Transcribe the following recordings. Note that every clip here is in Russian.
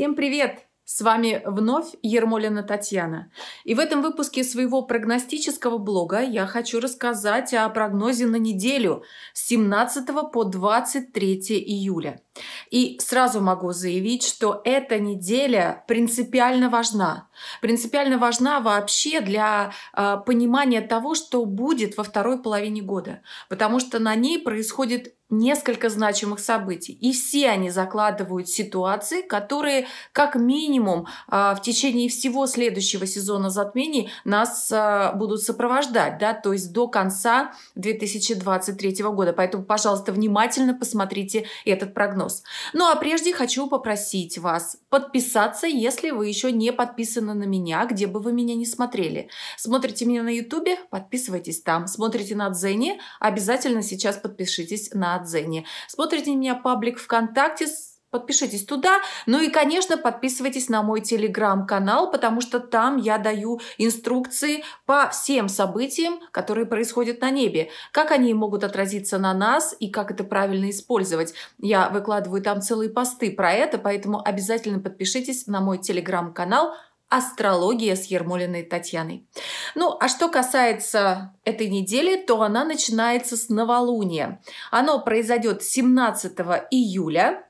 Всем привет! С вами вновь Ермолина Татьяна. И в этом выпуске своего прогностического блога я хочу рассказать о прогнозе на неделю с 17 по 23 июля. И сразу могу заявить, что эта неделя принципиально важна. Принципиально важна вообще для э, понимания того, что будет во второй половине года. Потому что на ней происходит несколько значимых событий. И все они закладывают ситуации, которые как минимум а, в течение всего следующего сезона затмений нас а, будут сопровождать, да, то есть до конца 2023 года. Поэтому, пожалуйста, внимательно посмотрите этот прогноз. Ну а прежде хочу попросить вас подписаться, если вы еще не подписаны на меня, где бы вы меня не смотрели. Смотрите меня на YouTube, подписывайтесь там. Смотрите на Дзене, обязательно сейчас подпишитесь на Дзене. Смотрите меня паблик ВКонтакте, Подпишитесь туда. Ну и, конечно, подписывайтесь на мой телеграм-канал, потому что там я даю инструкции по всем событиям, которые происходят на небе. Как они могут отразиться на нас и как это правильно использовать. Я выкладываю там целые посты про это, поэтому обязательно подпишитесь на мой телеграм-канал – «Астрология» с Ермолиной Татьяной. Ну, а что касается этой недели, то она начинается с новолуния. Оно произойдет 17 июля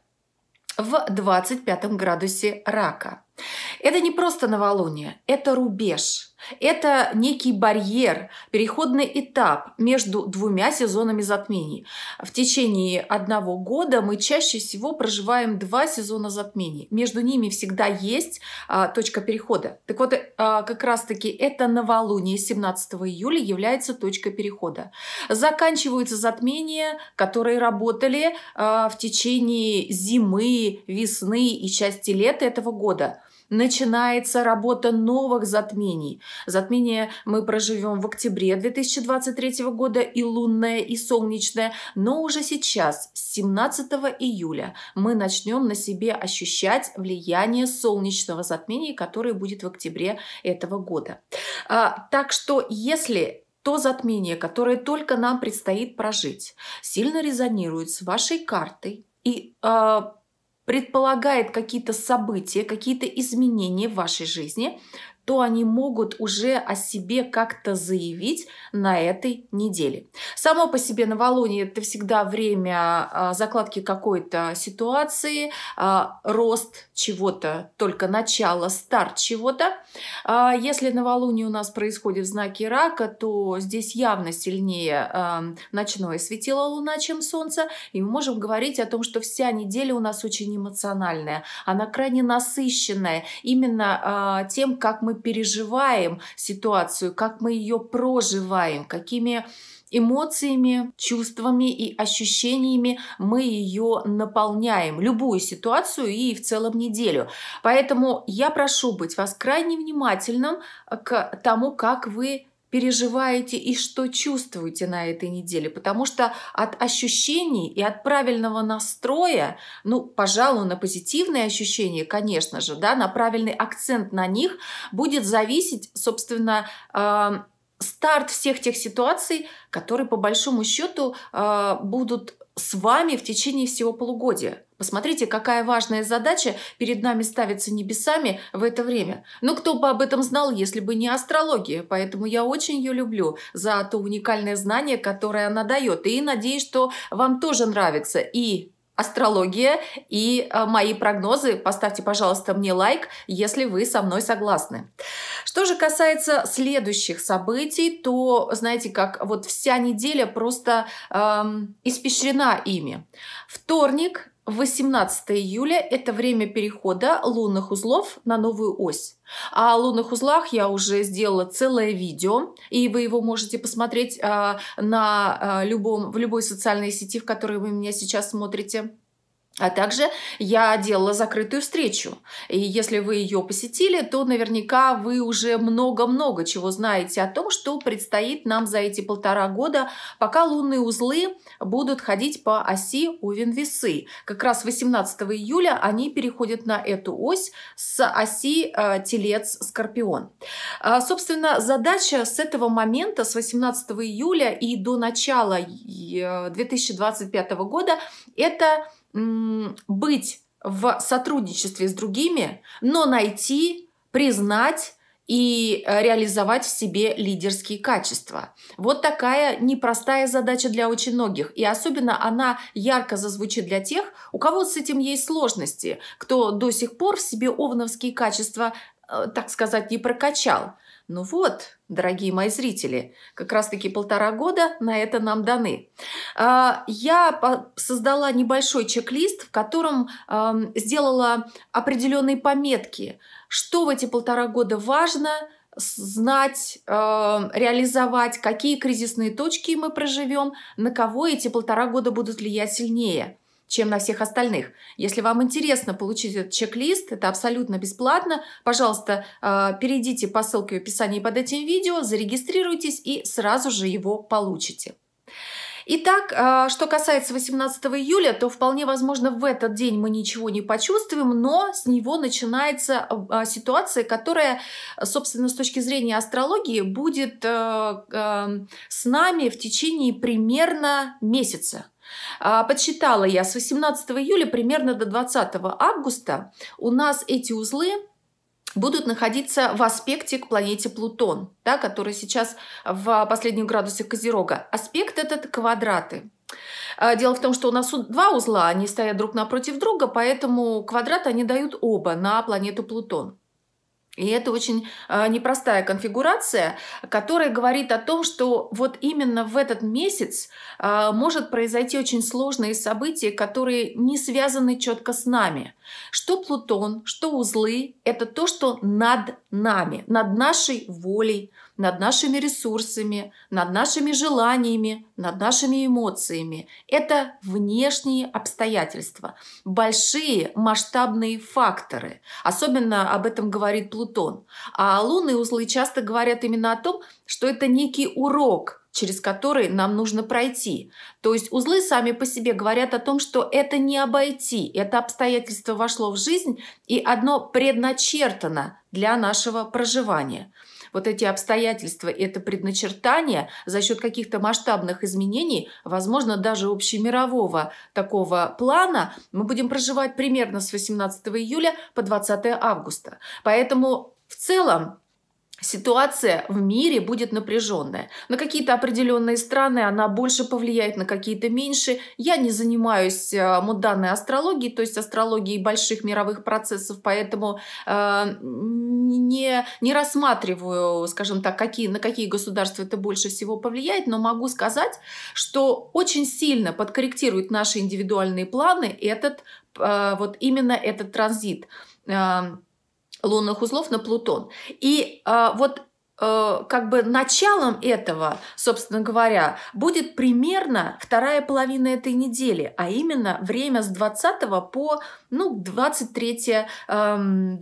в 25 градусе рака. Это не просто новолуние, это рубеж – это некий барьер, переходный этап между двумя сезонами затмений. В течение одного года мы чаще всего проживаем два сезона затмений. Между ними всегда есть а, точка перехода. Так вот, а, как раз-таки это новолуние 17 июля является точкой перехода. Заканчиваются затмения, которые работали а, в течение зимы, весны и части лета этого года начинается работа новых затмений. Затмение мы проживем в октябре 2023 года и лунное, и солнечное, но уже сейчас, 17 июля, мы начнем на себе ощущать влияние солнечного затмения, которое будет в октябре этого года. А, так что, если то затмение, которое только нам предстоит прожить, сильно резонирует с вашей картой и э, предполагает какие-то события, какие-то изменения в вашей жизни, то они могут уже о себе как-то заявить на этой неделе. Само по себе новолуние – это всегда время а, закладки какой-то ситуации, а, рост чего-то, только начало, старт чего-то. А, если новолуние у нас происходит в знаке рака, то здесь явно сильнее ночное светило луна, чем солнце, и мы можем говорить о том, что вся неделя у нас очень эмоциональная, она крайне насыщенная именно тем, как мы переживаем ситуацию, как мы ее проживаем, какими эмоциями, чувствами и ощущениями мы ее наполняем, любую ситуацию и в целом неделю. Поэтому я прошу быть вас крайне внимательным к тому, как вы переживаете и что чувствуете на этой неделе, потому что от ощущений и от правильного настроя, ну, пожалуй, на позитивные ощущения, конечно же, да, на правильный акцент на них будет зависеть, собственно, э, старт всех тех ситуаций, которые по большому счету э, будут с вами в течение всего полугодия. Посмотрите, какая важная задача перед нами ставится небесами в это время. Но ну, кто бы об этом знал, если бы не астрология. Поэтому я очень ее люблю за то уникальное знание, которое она дает. И надеюсь, что вам тоже нравится. И астрология и э, мои прогнозы. Поставьте, пожалуйста, мне лайк, если вы со мной согласны. Что же касается следующих событий, то, знаете, как вот вся неделя просто эм, испещрена ими. Вторник 18 июля – это время перехода лунных узлов на новую ось. О лунных узлах я уже сделала целое видео, и вы его можете посмотреть а, на а, любом, в любой социальной сети, в которой вы меня сейчас смотрите. А также я делала закрытую встречу. И если вы ее посетили, то наверняка вы уже много-много чего знаете о том, что предстоит нам за эти полтора года, пока лунные узлы будут ходить по оси овен весы Как раз 18 июля они переходят на эту ось с оси э, Телец-Скорпион. А, собственно, задача с этого момента, с 18 июля и до начала 2025 э, года, это быть в сотрудничестве с другими, но найти, признать и э, реализовать в себе лидерские качества. Вот такая непростая задача для очень многих. И особенно она ярко зазвучит для тех, у кого с этим есть сложности, кто до сих пор в себе овновские качества, э, так сказать, не прокачал. Ну вот, дорогие мои зрители, как раз-таки полтора года на это нам даны. А, я создала небольшой чек-лист, в котором сделала определенные пометки, что в эти полтора года важно знать, реализовать, какие кризисные точки мы проживем, на кого эти полтора года будут влиять сильнее чем на всех остальных. Если вам интересно получить этот чек-лист, это абсолютно бесплатно, пожалуйста, э, перейдите по ссылке в описании под этим видео, зарегистрируйтесь и сразу же его получите. Итак, э, что касается 18 июля, то вполне возможно в этот день мы ничего не почувствуем, но с него начинается э, ситуация, которая, собственно, с точки зрения астрологии будет с нами в течение примерно месяца. А, подсчитала я, с 18 июля примерно до 20 августа у нас эти узлы будут находиться в аспекте к планете Плутон, да, который сейчас в последнем градусе Козерога. Аспект этот квадраты. А, дело в том, что у нас два узла, они стоят друг напротив друга, поэтому квадрат они дают оба на планету Плутон. И это очень а, непростая конфигурация, которая говорит о том, что вот именно в этот месяц а, может произойти очень сложные события, которые не связаны четко с нами. Что Плутон, что узлы, это то, что над нами, над нашей волей, над нашими ресурсами, над нашими желаниями, над нашими эмоциями. Это внешние обстоятельства, большие масштабные факторы. Особенно об этом говорит Плутон. А лунные узлы часто говорят именно о том, что это некий урок – через который нам нужно пройти. То есть узлы сами по себе говорят о том, что это не обойти, это обстоятельство вошло в жизнь, и одно предначертано для нашего проживания – вот эти обстоятельства, это предначертание за счет каких-то масштабных изменений, возможно, даже общемирового такого плана, мы будем проживать примерно с 18 июля по 20 августа. Поэтому в целом ситуация в мире будет напряженная. На какие-то определенные страны она больше повлияет, на какие-то меньше. Я не занимаюсь э, муданной астрологией, то есть астрологией больших мировых процессов, поэтому э, не, не рассматриваю, скажем так, какие, на какие государства это больше всего повлияет, но могу сказать, что очень сильно подкорректирует наши индивидуальные планы этот, э, вот именно этот транзит. Э, лунных узлов на Плутон. И э, вот Э, как бы началом этого, собственно говоря, будет примерно вторая половина этой недели, а именно время с 20 по ну, 23, 23 эм,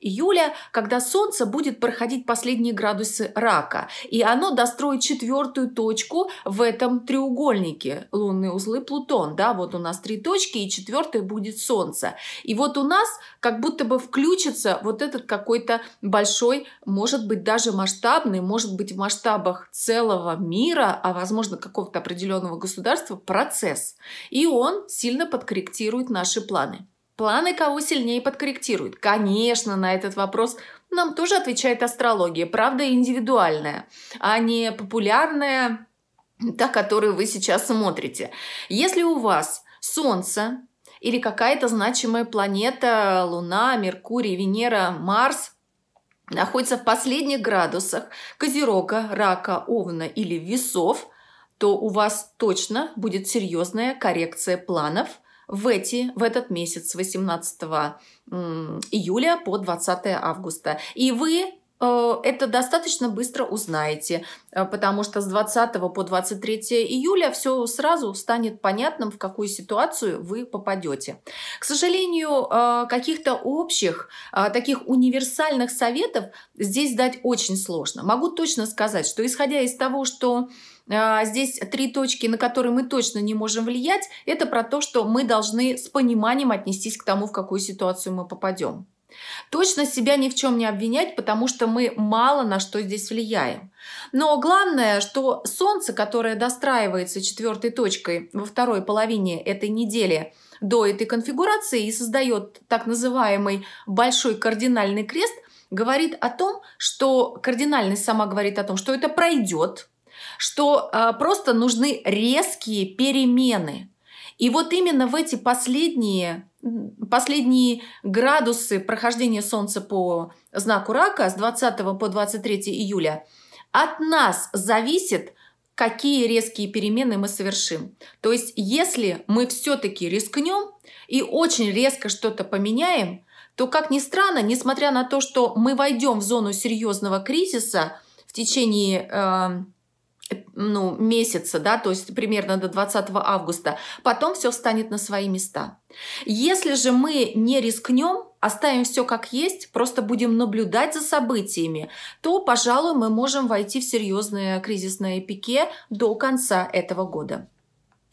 июля, когда Солнце будет проходить последние градусы рака, и оно достроит четвертую точку в этом треугольнике лунные узлы Плутон, да, вот у нас три точки, и четвертая будет Солнце. И вот у нас как будто бы включится вот этот какой-то большой, может может быть даже масштабный, может быть в масштабах целого мира, а возможно какого-то определенного государства, процесс. И он сильно подкорректирует наши планы. Планы кого сильнее подкорректируют? Конечно, на этот вопрос нам тоже отвечает астрология, правда индивидуальная, а не популярная, та, которую вы сейчас смотрите. Если у вас Солнце или какая-то значимая планета, Луна, Меркурий, Венера, Марс находится в последних градусах Козерога, Рака, Овна или Весов, то у вас точно будет серьезная коррекция планов в, эти, в этот месяц с 18 июля по 20 августа. И вы Э, это достаточно быстро узнаете, э, потому что с 20 по 23 июля все сразу станет понятным, в какую ситуацию вы попадете. К сожалению, э, каких-то общих, таких универсальных советов здесь дать очень сложно. Могу точно сказать, что исходя из того, что Здесь три точки, на которые мы точно не можем влиять, это про то, что мы должны с пониманием отнестись к тому, в какую ситуацию мы попадем. Точно себя ни в чем не обвинять, потому что мы мало на что здесь влияем. Но главное, что Солнце, которое достраивается четвертой точкой во второй половине этой недели до этой конфигурации и создает так называемый большой кардинальный крест, говорит о том, что кардинальность сама говорит о том, что это пройдет, что э, просто нужны резкие перемены. И вот именно в эти последние последние градусы прохождения Солнца по знаку рака с 20 по 23 июля, от нас зависит, какие резкие перемены мы совершим. То есть, если мы все-таки рискнем и очень резко что-то поменяем, то, как ни странно, несмотря на то, что мы войдем в зону серьезного кризиса в течение э, ну, месяца, да, то есть примерно до 20 августа, потом все встанет на свои места. Если же мы не рискнем, оставим все как есть, просто будем наблюдать за событиями, то, пожалуй, мы можем войти в серьезное кризисное пике до конца этого года.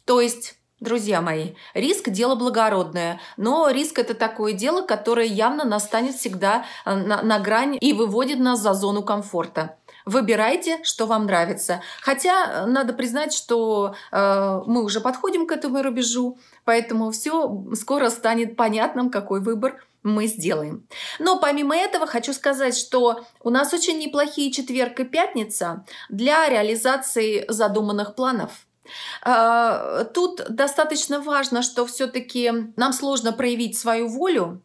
То есть Друзья мои, риск – дело благородное, но риск – это такое дело, которое явно настанет всегда э, на, на грани и выводит нас за зону комфорта. Выбирайте, что вам нравится. Хотя э, надо признать, что э, мы уже подходим к этому рубежу, поэтому все скоро станет понятным, какой выбор мы сделаем. Но помимо этого хочу сказать, что у нас очень неплохие четверг и пятница для реализации задуманных планов. Э, тут достаточно важно, что все-таки нам сложно проявить свою волю,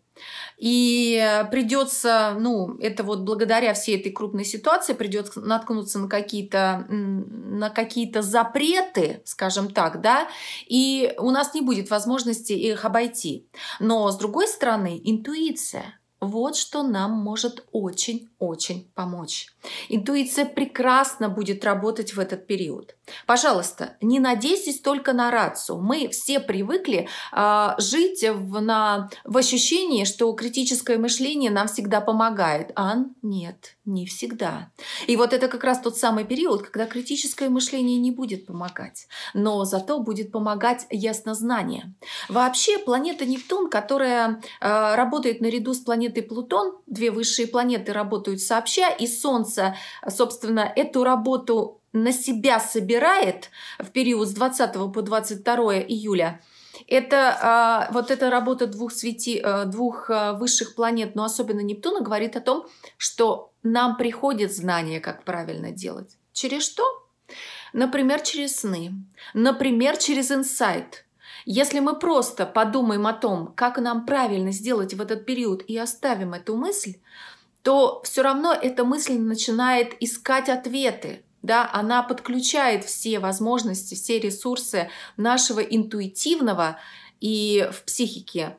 и э, придется, ну, это вот благодаря всей этой крупной ситуации придется наткнуться на какие-то на какие-то запреты, скажем так, да, и у нас не будет возможности их обойти. Но с другой стороны, интуиция, вот что нам может очень-очень помочь. Интуиция прекрасно будет работать в этот период. Пожалуйста, не надейтесь только на рацию. Мы все привыкли э, жить в, на, в ощущении, что критическое мышление нам всегда помогает. А нет, не всегда. И вот это как раз тот самый период, когда критическое мышление не будет помогать, но зато будет помогать яснознание. Вообще планета Нептун, которая э, работает наряду с планетой Плутон, две высшие планеты работают сообща, и Солнце, собственно, эту работу на себя собирает в период с 20 по 22 июля – это а, вот эта работа двух, свети, э, двух э, высших планет, но особенно Нептуна, говорит о том, что нам приходит знание, как правильно делать. Через что? Например, через сны. Например, через инсайт – если мы просто подумаем о том, как нам правильно сделать в этот период и оставим эту мысль, то все равно эта мысль начинает искать ответы да, она подключает все возможности, все ресурсы нашего интуитивного и в психике.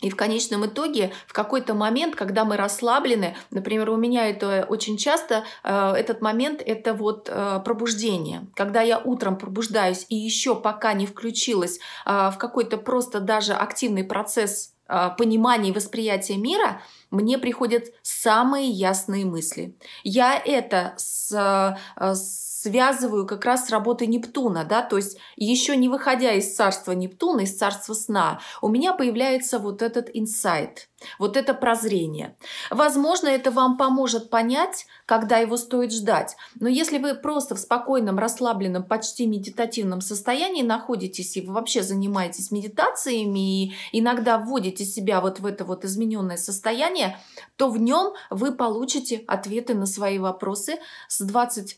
И в конечном итоге, в какой-то момент, когда мы расслаблены, например, у меня это очень часто, э, этот момент — это вот э, пробуждение. Когда я утром пробуждаюсь и еще пока не включилась э, в какой-то просто даже активный процесс а, понимания и восприятия мира, мне приходят самые ясные мысли. Я это с, а, с связываю как раз с работой Нептуна, да, то есть еще не выходя из царства Нептуна, из царства сна, у меня появляется вот этот инсайт, вот это прозрение. Возможно, это вам поможет понять, когда его стоит ждать. Но если вы просто в спокойном, расслабленном, почти медитативном состоянии находитесь и вы вообще занимаетесь медитациями и иногда вводите себя вот в это вот измененное состояние, то в нем вы получите ответы на свои вопросы с 22,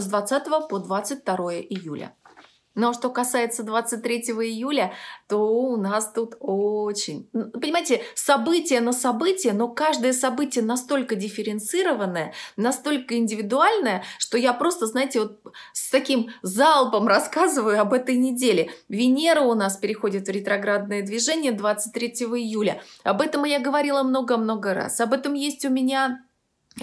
с 22 20 по 22 июля. Но что касается 23 июля, то у нас тут очень... Ну, понимаете, событие на событие, но каждое событие настолько дифференцированное, настолько индивидуальное, что я просто, знаете, вот с таким залпом рассказываю об этой неделе. Венера у нас переходит в ретроградное движение 23 июля. Об этом я говорила много-много раз. Об этом есть у меня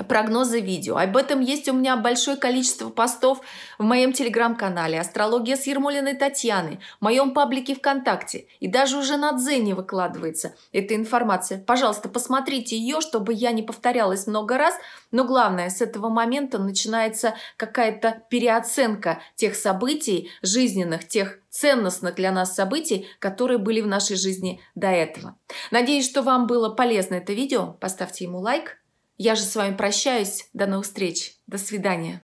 прогнозы видео. Об этом есть у меня большое количество постов в моем телеграм-канале «Астрология с Ермолиной Татьяны», в моем паблике ВКонтакте. И даже уже на Дзене выкладывается эта информация. Пожалуйста, посмотрите ее, чтобы я не повторялась много раз. Но главное, с этого момента начинается какая-то переоценка тех событий жизненных, тех ценностных для нас событий, которые были в нашей жизни до этого. Надеюсь, что вам было полезно это видео. Поставьте ему лайк, я же с вами прощаюсь. До новых встреч. До свидания.